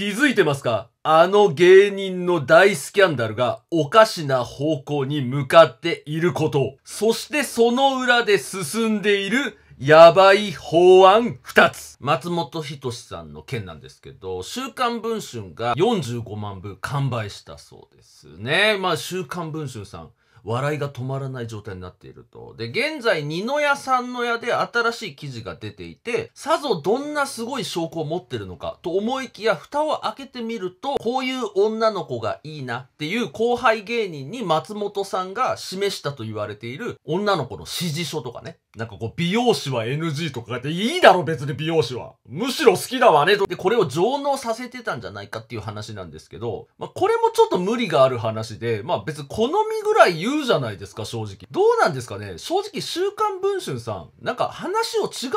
気づいてますかあの芸人の大スキャンダルがおかしな方向に向かっていること。そしてその裏で進んでいるやばい法案2つ。松本人志さんの件なんですけど、週刊文春が45万部完売したそうですね。まあ週刊文春さん、笑いが止まらない状態になっていると。で、現在、二の矢三の矢で新しい記事が出ていて、さぞどんなすごい証拠を持ってるのかと思いきや、蓋を開けてみると、こういう女の子がいいなっていう後輩芸人に松本さんが示したと言われている女の子の指示書とかね。なんかこう、美容師は NG とかっていいだろ別に美容師は。むしろ好きだわねと。で、これを上納させてたんじゃないかっていう話なんですけど、まあこれもちょっと無理がある話で、まあ別に好みぐらい言うじゃないですか、正直。どうなんですかね正直、週刊文春さん、なんか話を違う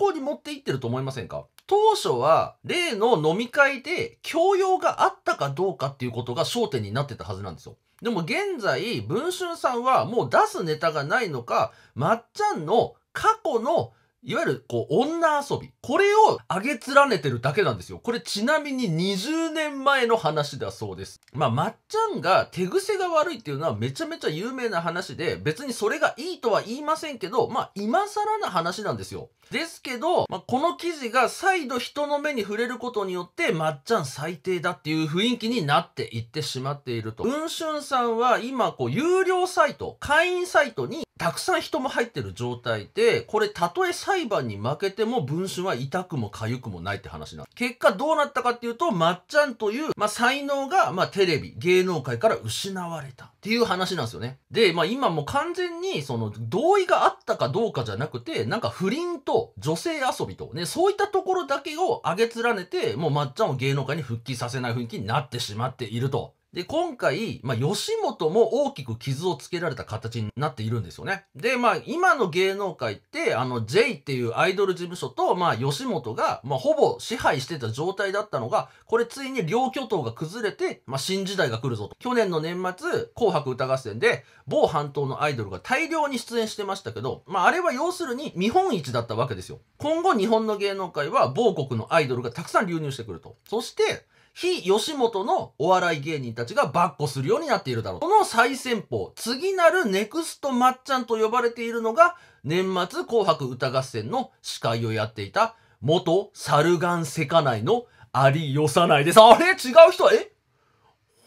方向に持っていってると思いませんか当初は、例の飲み会で教養があったかどうかっていうことが焦点になってたはずなんですよ。でも現在、文春さんはもう出すネタがないのか、まっちゃんの過去のいわゆる、こう、女遊び。これを上げ連ねてるだけなんですよ。これちなみに20年前の話だそうです。まあ、まっちゃんが手癖が悪いっていうのはめちゃめちゃ有名な話で、別にそれがいいとは言いませんけど、まあ、今更な話なんですよ。ですけど、まあ、この記事が再度人の目に触れることによって、まっちゃん最低だっていう雰囲気になっていってしまっていると。うんしゅんさんは今、こう、有料サイト、会員サイトにたくさん人も入ってる状態で、これたとえ裁判に負けても文春は痛くも痒くもないって話な結果どうなったかっていうと、まっちゃんという、まあ、才能が、まあ、テレビ、芸能界から失われたっていう話なんですよね。で、まあ、今も完全に、その、同意があったかどうかじゃなくて、なんか不倫と女性遊びとね、そういったところだけを上げ連ねて、もうまっちゃんを芸能界に復帰させない雰囲気になってしまっていると。で、今回、まあ、吉本も大きく傷をつけられた形になっているんですよね。で、まあ、今の芸能界って、あの、J っていうアイドル事務所と、まあ、吉本が、まあ、ほぼ支配してた状態だったのが、これついに両巨頭が崩れて、まあ、新時代が来るぞと。去年の年末、紅白歌合戦で、某半島のアイドルが大量に出演してましたけど、まあ、あれは要するに見本市だったわけですよ。今後、日本の芸能界は、某国のアイドルがたくさん流入してくると。そして、非吉本のお笑い芸人たちがバッコするようになっているだろう。この最先方、次なるネクストまっちゃんと呼ばれているのが、年末紅白歌合戦の司会をやっていた、元猿眼セカナイの有吉いです。あれ違う人え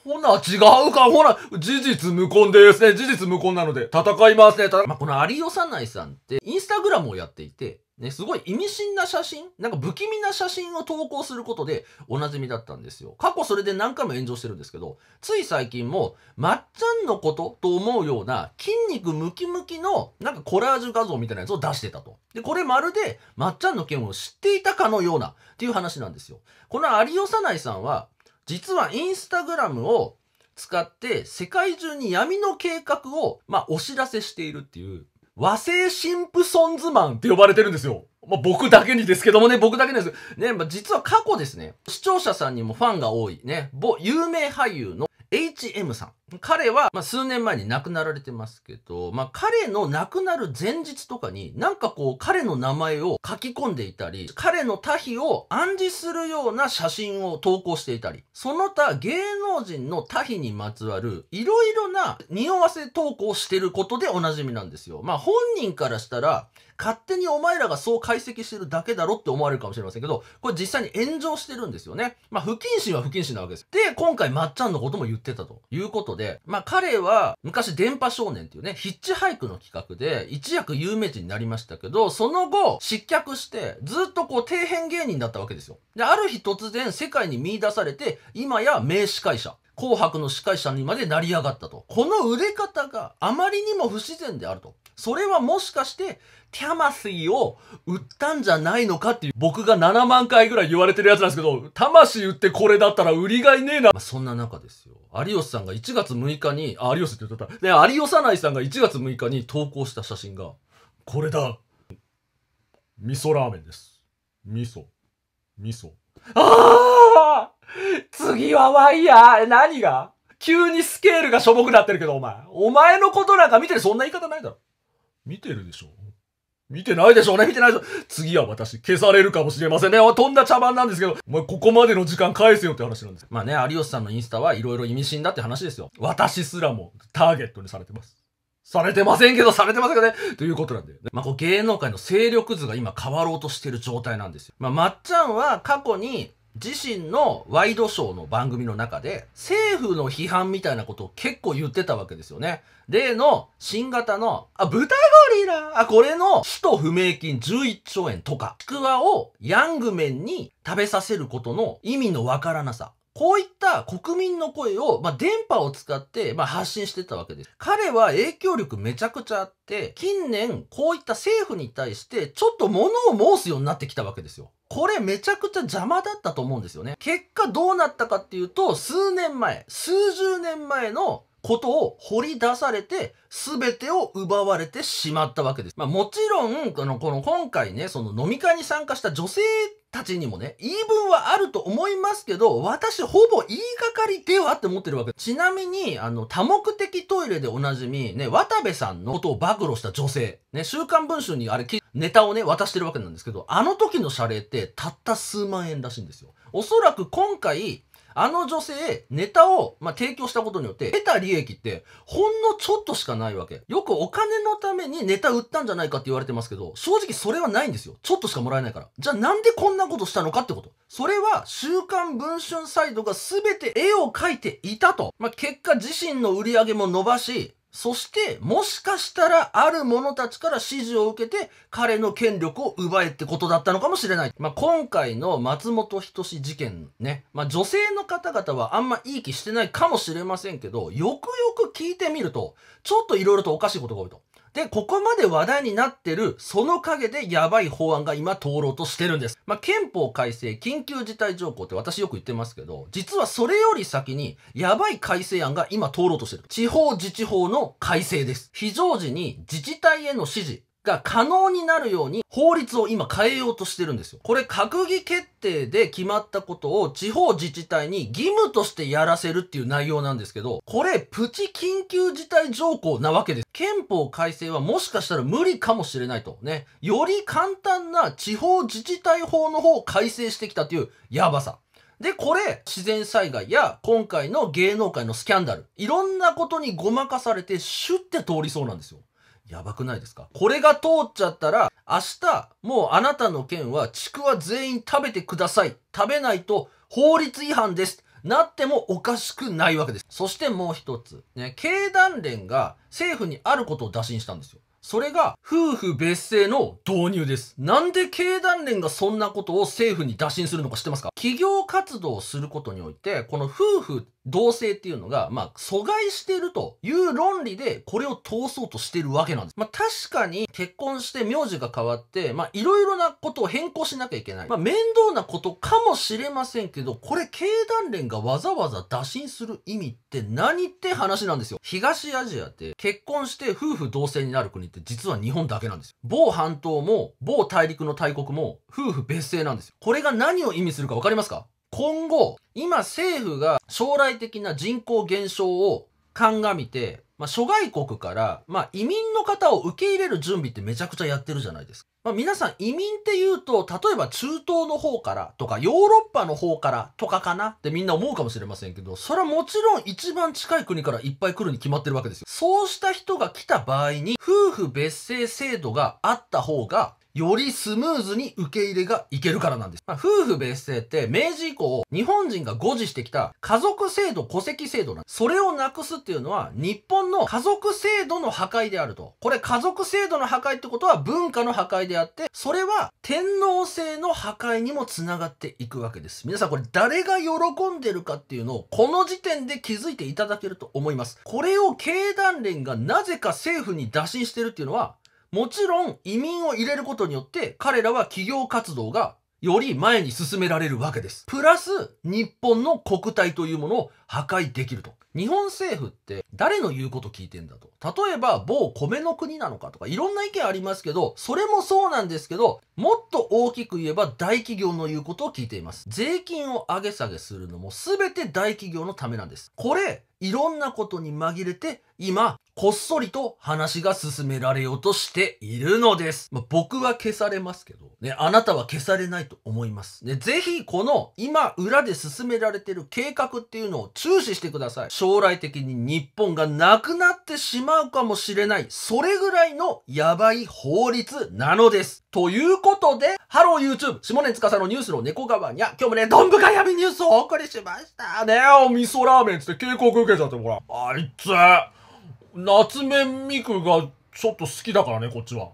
ほな、違うか、ほな、事実無根ですね。事実無根なので、戦いますね。まあ、この有吉内さんって、インスタグラムをやっていて、ね、すごい意味深な写真なんか不気味な写真を投稿することでおなじみだったんですよ。過去それで何回も炎上してるんですけど、つい最近も、まっちゃんのことと思うような筋肉ムキムキのなんかコラージュ画像みたいなやつを出してたと。で、これまるでまっちゃんの件を知っていたかのようなっていう話なんですよ。この有吉内さんは、実はインスタグラムを使って世界中に闇の計画を、まあ、お知らせしているっていう和製シンプソンズマンって呼ばれてるんですよ。まあ、僕だけにですけどもね、僕だけです。ね、まあ、実は過去ですね、視聴者さんにもファンが多いね、某有名俳優の HM さん。彼は、まあ、数年前に亡くなられてますけど、まあ、彼の亡くなる前日とかに、なんかこう、彼の名前を書き込んでいたり、彼の他非を暗示するような写真を投稿していたり、その他芸能人の他非にまつわる、いろいろな匂わせ投稿してることでおなじみなんですよ。まあ、本人からしたら、勝手にお前らがそう解析してるだけだろって思われるかもしれませんけど、これ実際に炎上してるんですよね。まあ、不謹慎は不謹慎なわけです。で、今回まっちゃんのことも言ってたということで、で、まあ彼は昔電波少年っていうね、ヒッチハイクの企画で一躍有名人になりましたけど、その後失脚してずっとこう底辺芸人だったわけですよ。で、ある日突然世界に見出されて、今や名司会者。紅白の司会者にまで成り上がったと。この売れ方があまりにも不自然であると。それはもしかして、キャマスイを売ったんじゃないのかっていう、僕が7万回ぐらい言われてるやつなんですけど、魂売ってこれだったら売りがいねえな。まあ、そんな中ですよ。有吉さんが1月6日に、あ、有吉って言ってた。で、有吉内さんが1月6日に投稿した写真が、これだ。味噌ラーメンです。味噌。味噌。ああ次はワイヤー。何が急にスケールがしょぼくなってるけど、お前。お前のことなんか見てる、そんな言い方ないだろ。見てるでしょ見てないでしょうね見てないでしょ次は私、消されるかもしれませんね。とんだ茶番なんですけど、お前ここまでの時間返せよって話なんです。まあね、有吉さんのインスタはいろいろ意味深だって話ですよ。私すらもターゲットにされてます。されてませんけど、されてませんかねということなんで。まあ、こう芸能界の勢力図が今変わろうとしてる状態なんですよ。まあ、まっちゃんは過去に自身のワイドショーの番組の中で、政府の批判みたいなことを結構言ってたわけですよね。例の新型の、あ、豚ゴリラあ、これの使途不明金11兆円とか、ちくわをヤングメンに食べさせることの意味のわからなさ。こういった国民の声を、まあ、電波を使って、まあ、発信してたわけです。彼は影響力めちゃくちゃあって、近年、こういった政府に対して、ちょっと物を申すようになってきたわけですよ。これめちゃくちゃ邪魔だったと思うんですよね。結果どうなったかっていうと、数年前、数十年前のことを掘り出されて、すべてを奪われてしまったわけです。まあもちろん、この、この今回ね、その飲み会に参加した女性たちにもね、言い分はあると思いますけど、私ほぼ言いがかりではって思ってるわけ。ちなみに、あの、多目的トイレでおなじみ、ね、渡部さんのことを暴露した女性、ね、週刊文春にあれ記ネタをね、渡してるわけなんですけど、あの時の謝礼ってたった数万円らしいんですよ。おそらく今回、あの女性、ネタを、まあ、提供したことによって、得た利益って、ほんのちょっとしかないわけ。よくお金のためにネタ売ったんじゃないかって言われてますけど、正直それはないんですよ。ちょっとしかもらえないから。じゃあなんでこんなことしたのかってこと。それは、週刊文春サイドがすべて絵を描いていたと。まあ、結果自身の売り上げも伸ばし、そして、もしかしたら、ある者たちから指示を受けて、彼の権力を奪えってことだったのかもしれない。まあ、今回の松本人志事件ね。まあ、女性の方々はあんまいい気してないかもしれませんけど、よくよく聞いてみると、ちょっと色々とおかしいことが多いと。で、ここまで話題になってる、その陰でやばい法案が今通ろうとしてるんです。まあ、憲法改正、緊急事態条項って私よく言ってますけど、実はそれより先に、やばい改正案が今通ろうとしてる。地方自治法の改正です。非常時に自治体への指示、が可能になるように法律を今変えようとしてるんですよ。これ閣議決定で決まったことを地方自治体に義務としてやらせるっていう内容なんですけど、これプチ緊急事態条項なわけです。憲法改正はもしかしたら無理かもしれないとね、より簡単な地方自治体法の方を改正してきたというやばさ。で、これ、自然災害や今回の芸能界のスキャンダル、いろんなことにごまかされてシュッて通りそうなんですよ。やばくないですかこれが通っちゃったら、明日、もうあなたの件は、ちくわ全員食べてください。食べないと法律違反です。なってもおかしくないわけです。そしてもう一つ。ね、経団連が政府にあることを打診したんですよ。それが夫婦別姓の導入です。なんで経団連がそんなことを政府に打診するのか知ってますか企業活動をすることにおいて、この夫婦同性っていうのが、まあ、阻害してるという論理で、これを通そうとしてるわけなんです。まあ、確かに結婚して名字が変わって、まあ、いろいろなことを変更しなきゃいけない。まあ、面倒なことかもしれませんけど、これ、経団連がわざわざ打診する意味って何って話なんですよ。東アジアって、結婚して夫婦同姓になる国って実は日本だけなんですよ。某半島も、某大陸の大国も、夫婦別姓なんですよ。これが何を意味するかわかりますか今後、今政府が将来的な人口減少を鑑みて、まあ、諸外国から、まあ、移民の方を受け入れる準備ってめちゃくちゃやってるじゃないですか。まあ、皆さん移民って言うと、例えば中東の方からとかヨーロッパの方からとかかなってみんな思うかもしれませんけど、それはもちろん一番近い国からいっぱい来るに決まってるわけですよ。そうした人が来た場合に、夫婦別姓制度があった方がよりスムーズに受け入れがいけるからなんです。まあ、夫婦別姓って明治以降、日本人が誤字してきた家族制度、戸籍制度なんです。それをなくすっていうのは、日本の家族制度の破壊であると。これ家族制度の破壊ってことは文化の破壊であって、それは天皇制の破壊にもつながっていくわけです。皆さんこれ誰が喜んでるかっていうのを、この時点で気づいていただけると思います。これを経団連がなぜか政府に打診してるっていうのは、もちろん移民を入れることによって彼らは企業活動がより前に進められるわけです。プラス、日本の国体というものを破壊できると。日本政府って誰の言うこと聞いてんだと。例えば、某米の国なのかとか、いろんな意見ありますけど、それもそうなんですけど、もっと大きく言えば大企業の言うことを聞いています。税金を上げ下げするのも全て大企業のためなんです。これ、いろんなことに紛れて、今、こっそりと話が進められようとしているのです。まあ、僕は消されますけど、ね、あなたは消されないと思います。ね、ぜひこの今裏で進められてる計画っていうのを注視してください。将来的に日本がなくなってしまうかもしれない、それぐらいのやばい法律なのです。ということで、ハロー YouTube、下根司のニュースの猫側にゃ、今日もね、どんぶかやみニュースをお送りしましたね。お味噌ラーメンつって警告受けちゃってもら。あいつ。夏目ミクがちょっと好きだからね、こっちは。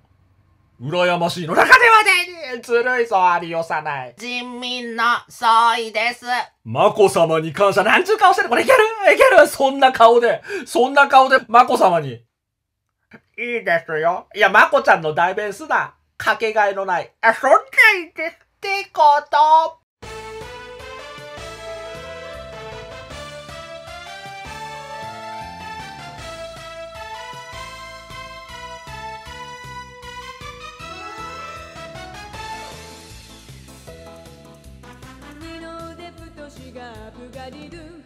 羨ましいの。中ではずるいぞ、ありよさない。人民の総意です。マコ様に感謝。なんちゅう顔してるこれいけるいけるそんな顔で、そんな顔で、マコ様に。いいですよ。いや、マコちゃんの代弁すな。かけがえのない。あ、そんないですってこと。がブガディ